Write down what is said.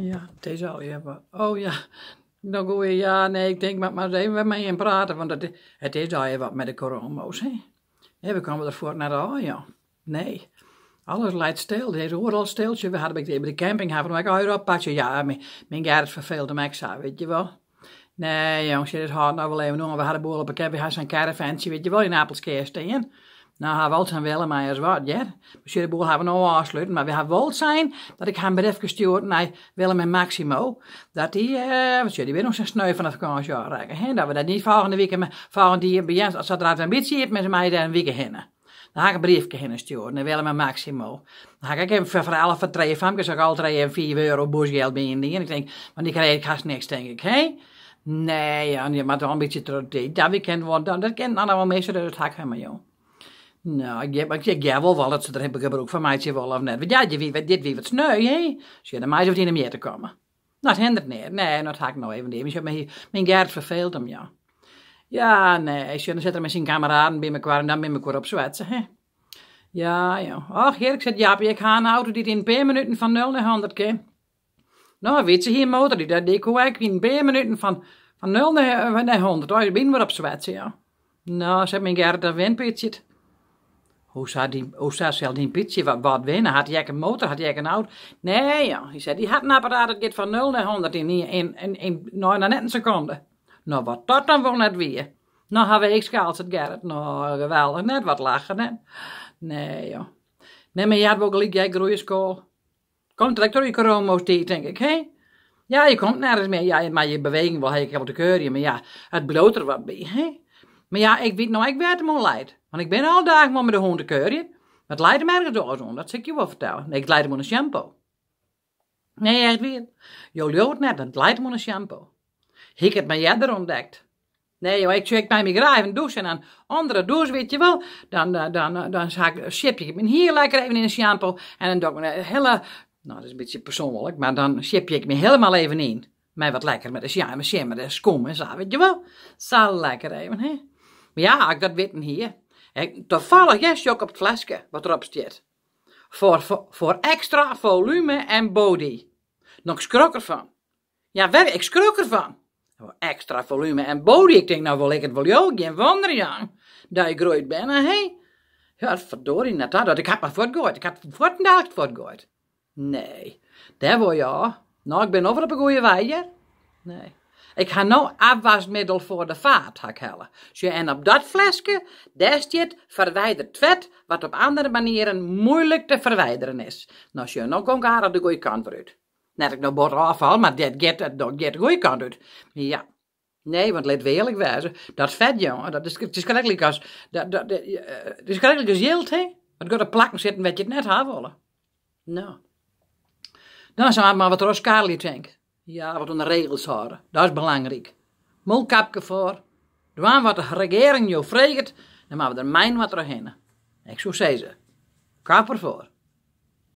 Ja, deze al je hebben. Oh ja, dan goeie ja, nee, ik denk, maar, maar even met mij in praten, want het, het is al wat met de corona's, hè. Nee, we kwamen ervoor naar de oh, ja. Nee, alles leidt stil. Deze al stiltje. We hadden bij de campinghaven, maar ik, oh, dat padje, ja, mijn, mijn Gerrit verveelde mij, extra weet je wel. Nee, jongens, dit is hard nou wel even We hadden boel op een camping, hij een caravan weet je wel, in Apelskerst, nou, hij wil zijn wel, maar hij is wat, ja. Misschien boel hebben nou we nog afsluiten, maar we hebben wel zijn dat ik hem een brief gestuurd naar Willem en Maximo. Dat die, eh, monsieur, die weer nog zijn sneu van het vakantie raken, hè. Dat we dat niet volgende week, volgende die bij ons als dat een ambitie heeft, met zijn mij daar een week heen. Dan ga ik een briefje heen sturen naar Willem en Maximo. Dan ga ik hem verhalen van twee van, ik al drie en vier euro boosgeld bij in die. En ik denk, want die krijg ik haast niks, denk ik, hè. Nee, ja, maar toch een beetje terug. Dat weekend, dat kent allemaal mensen, dat hakken maar, joh. Nou, ik, ik, ik heb wel wat. dat ze er hebben gebruik van meisje wel of net. Want ja, dit wie, dit wat sneu, hè? Zullen de meisje hoeft niet meer te komen. Dat nou, hindert niet. Nee, nou, dat haak ik nou even niet. Mijn, mijn Gert verveelt hem, ja. Ja, nee. je dan zit er met zijn kameraden bij elkaar en dan ben ik weer op zwetsen, hè? Ja, ja. Och, hier, ik ja, ik ga een auto die in twee minuten van 0 naar 100 keer. Nou, weet je hier, motor, die dat deed ik ook in twee minuten van, van 0 naar, naar 100. Oh, ik ben weer op zwetsen, ja. Nou, zet mijn Gert, dat wint, Pietje. Hoe zou, die, hoe zou die wat, wat winnen? Had jij een motor? Had jij een auto? Nee, ja. Hij zei, die had een apparaat dat gaat van 0 naar 100 in, in, in, in, nou, net een seconde. Nou, wat dat dan voor net weer? Nou, hebben we ik het Gerrit. Nou, geweldig. Net wat lachen, hè? Nee, joh. Nee, maar je had ook gelijk, jij groeien school. Komt direct door je corona's die, denk ik, Ja, je komt nergens meer. Ja, maar je beweging wel, ik op de keuring. Maar ja, het bloot er wat bij, hè? Maar ja, ik weet nou, ik werd hem leid. Want ik ben al dagen maar met de hond te Maar het leidt me ergens door dat zeg ik je wel vertellen. Nee, ik leid hem een shampoo. Nee, echt weer. Jullie hoort net, het leidt hem een shampoo. Ik heb mijn er ontdekt. Nee, joh, ik check bij mijn een douche, en een andere douche, weet je wel. Dan, eh, dan, eh, dan, dan schip ik hem hier lekker even in een shampoo. En dan doe ik een hele, nou dat is een beetje persoonlijk, maar dan schip ik me helemaal even in. Mij wat lekker met de shampoo, met de en zo, weet je wel. Zal lekker even, hè. Ja, ik dat weten hier. En toevallig is ook op het flesje wat erop staat. Voor, voor, voor, extra volume en body. Nog schrok ervan. Ja, wel, ik ervan. Extra volume en body. Ik denk, nou wel ik het wel jou geen wonder, ja. Dat je groeit ben, hé. Hey. Ja, verdorie, net dat. Ik had maar voortgehoord. Ik had voortgedaagd voortgehoord. Nee, daar wil je. Nou, ik ben over op een goede weier. Nee. Ik ga nou afwasmiddel voor de vaat hak hellen. en op dat flesje, is dit verwijderd vet, wat op andere manieren moeilijk te verwijderen is. Nou, je nou nog ik aan de goede kant uit. Net ik nog boter afval, maar dit get nou de goede kant uit. Ja. Nee, want let eerlijk wijzen. dat vet, jongen, dat is, het is gelijk als, dat, dat, dat, eh, het is gelijk als jilt, hè. Want gaat op plakken zitten wat je het net haar Nou. Dan zou maar wat Roskali denken. Ja, wat aan de regels houden. Dat is belangrijk. Mulkapje voor. Dan wat de regering jou vraagt, dan maken we er mijn wat erheen. Ik zou zeggen, ze. Kap ervoor.